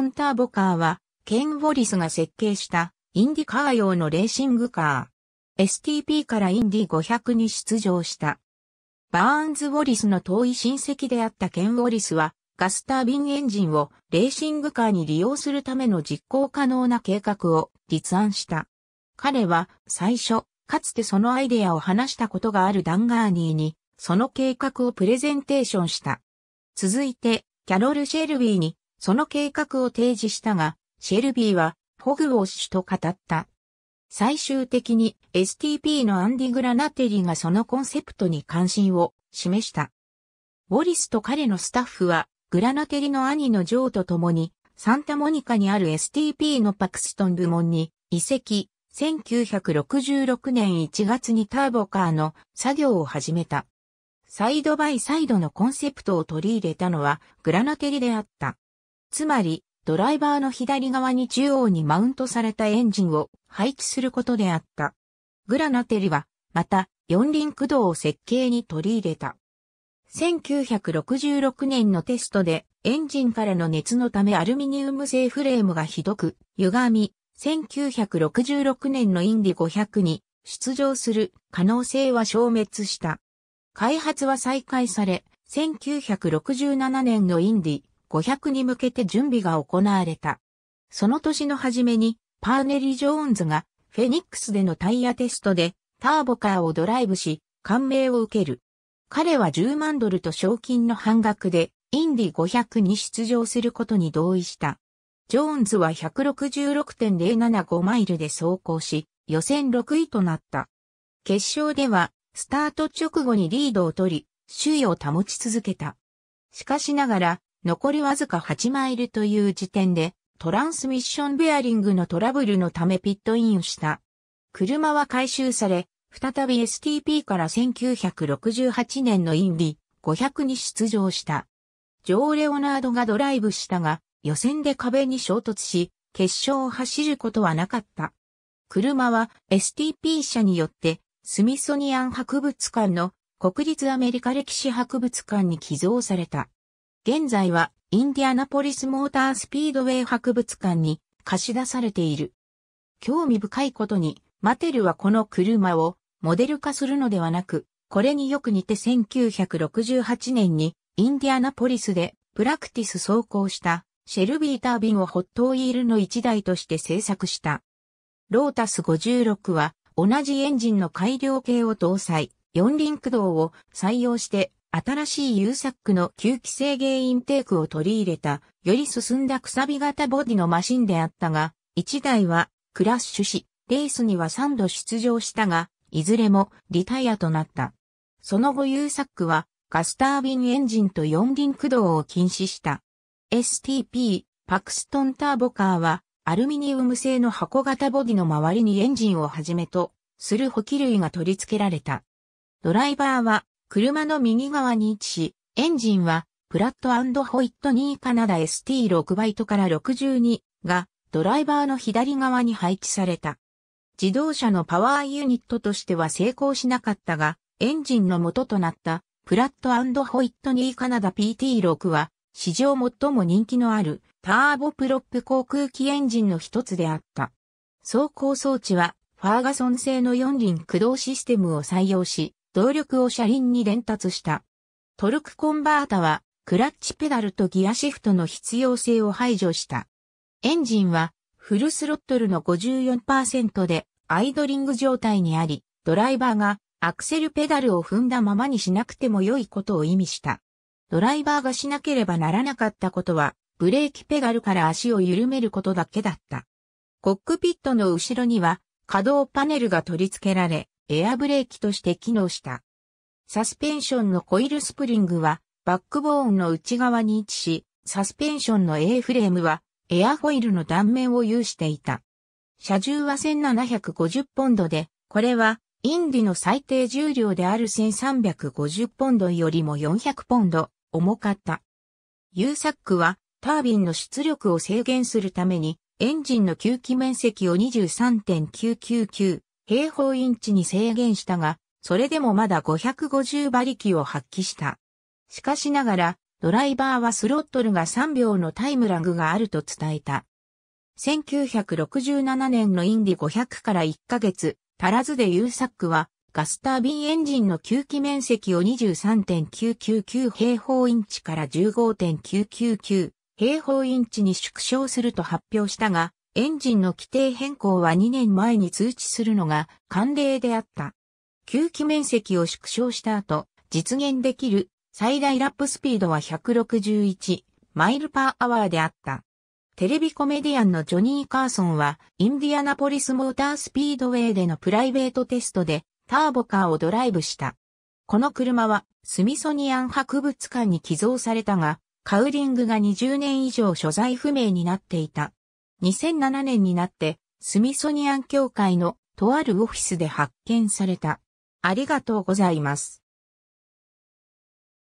ンターボカーは、ケン・ウォリスが設計したインディカー用のレーシングカー。STP からインディ500に出場した。バーンズ・ウォリスの遠い親戚であったケン・ウォリスは、ガスタービンエンジンをレーシングカーに利用するための実行可能な計画を立案した。彼は最初、かつてそのアイデアを話したことがあるダンガーニーに、その計画をプレゼンテーションした。続いて、キャロル・シェルビーにその計画を提示したが、シェルビーは、フォグウォッシュと語った。最終的に STP のアンディ・グラナテリがそのコンセプトに関心を示した。ウォリスと彼のスタッフは、グラナテリの兄のジョーと共に、サンタモニカにある STP のパクストン部門に移籍、1966年1月にターボカーの作業を始めた。サイドバイサイドのコンセプトを取り入れたのはグラナテリであった。つまり、ドライバーの左側に中央にマウントされたエンジンを配置することであった。グラナテリは、また、四輪駆動を設計に取り入れた。1966年のテストで、エンジンからの熱のためアルミニウム製フレームがひどく、歪み、1966年のインディ500に出場する可能性は消滅した。開発は再開され、1967年のインディ500に向けて準備が行われた。その年の初めに、パーネリ・ジョーンズが、フェニックスでのタイヤテストで、ターボカーをドライブし、感銘を受ける。彼は10万ドルと賞金の半額で、インディ500に出場することに同意した。ジョーンズは166.075マイルで走行し、予選6位となった。決勝では、スタート直後にリードを取り、首位を保ち続けた。しかしながら、残りわずか8マイルという時点で、トランスミッションベアリングのトラブルのためピットインした。車は回収され、再び STP から1968年のインディ500に出場した。ジョー・レオナードがドライブしたが、予選で壁に衝突し、決勝を走ることはなかった。車は STP 社によってスミソニアン博物館の国立アメリカ歴史博物館に寄贈された。現在はインディアナポリスモータースピードウェイ博物館に貸し出されている。興味深いことに、マテルはこの車をモデル化するのではなく、これによく似て1968年にインディアナポリスでプラクティス走行したシェルビータービンをホットイールの一台として製作した。ロータス56は同じエンジンの改良系を搭載、四輪駆動を採用して新しい U サックの吸気制限インテークを取り入れた、より進んだくさび型ボディのマシンであったが、1台はクラッシュし、レースには3度出場したが、いずれもリタイアとなった。その後 U サックはガスタービンエンジンと四輪駆動を禁止した。STP パクストンターボカーはアルミニウム製の箱型ボディの周りにエンジンをはじめとする補気類が取り付けられた。ドライバーは車の右側に位置し、エンジンは、プラットホイットニーカナダ ST6 バイトから62が、ドライバーの左側に配置された。自動車のパワーユニットとしては成功しなかったが、エンジンの元となったプラットホイットニーカナダ PT6 は、史上最も人気のあるターボプロップ航空機エンジンの一つであった。走行装置は、ファーガソン製の4輪駆動システムを採用し、動力を車輪に伝達した。トルクコンバータは、クラッチペダルとギアシフトの必要性を排除した。エンジンは、フルスロットルの54%で、アイドリング状態にあり、ドライバーがアクセルペダルを踏んだままにしなくても良いことを意味した。ドライバーがしなければならなかったことは、ブレーキペダルから足を緩めることだけだった。コックピットの後ろには、可動パネルが取り付けられ、エアブレーキとして機能した。サスペンションのコイルスプリングはバックボーンの内側に位置し、サスペンションの A フレームはエアホイールの断面を有していた。車重は1750ポンドで、これはインディの最低重量である1350ポンドよりも400ポンド重かった。ユーサックはタービンの出力を制限するためにエンジンの吸気面積を23.999平方インチに制限したが、それでもまだ550馬力を発揮した。しかしながら、ドライバーはスロットルが3秒のタイムラグがあると伝えた。1967年のインディ500から1ヶ月、足らずでユーサックは、ガスタービンエンジンの吸気面積を23.999平方インチから15.999平方インチに縮小すると発表したが、エンジンの規定変更は2年前に通知するのが慣例であった。吸気面積を縮小した後、実現できる最大ラップスピードは161マイルパーアワーであった。テレビコメディアンのジョニー・カーソンは、インディアナポリスモータースピードウェイでのプライベートテストで、ターボカーをドライブした。この車は、スミソニアン博物館に寄贈されたが、カウリングが20年以上所在不明になっていた。2007年になってスミソニアン協会のとあるオフィスで発見された。ありがとうございます。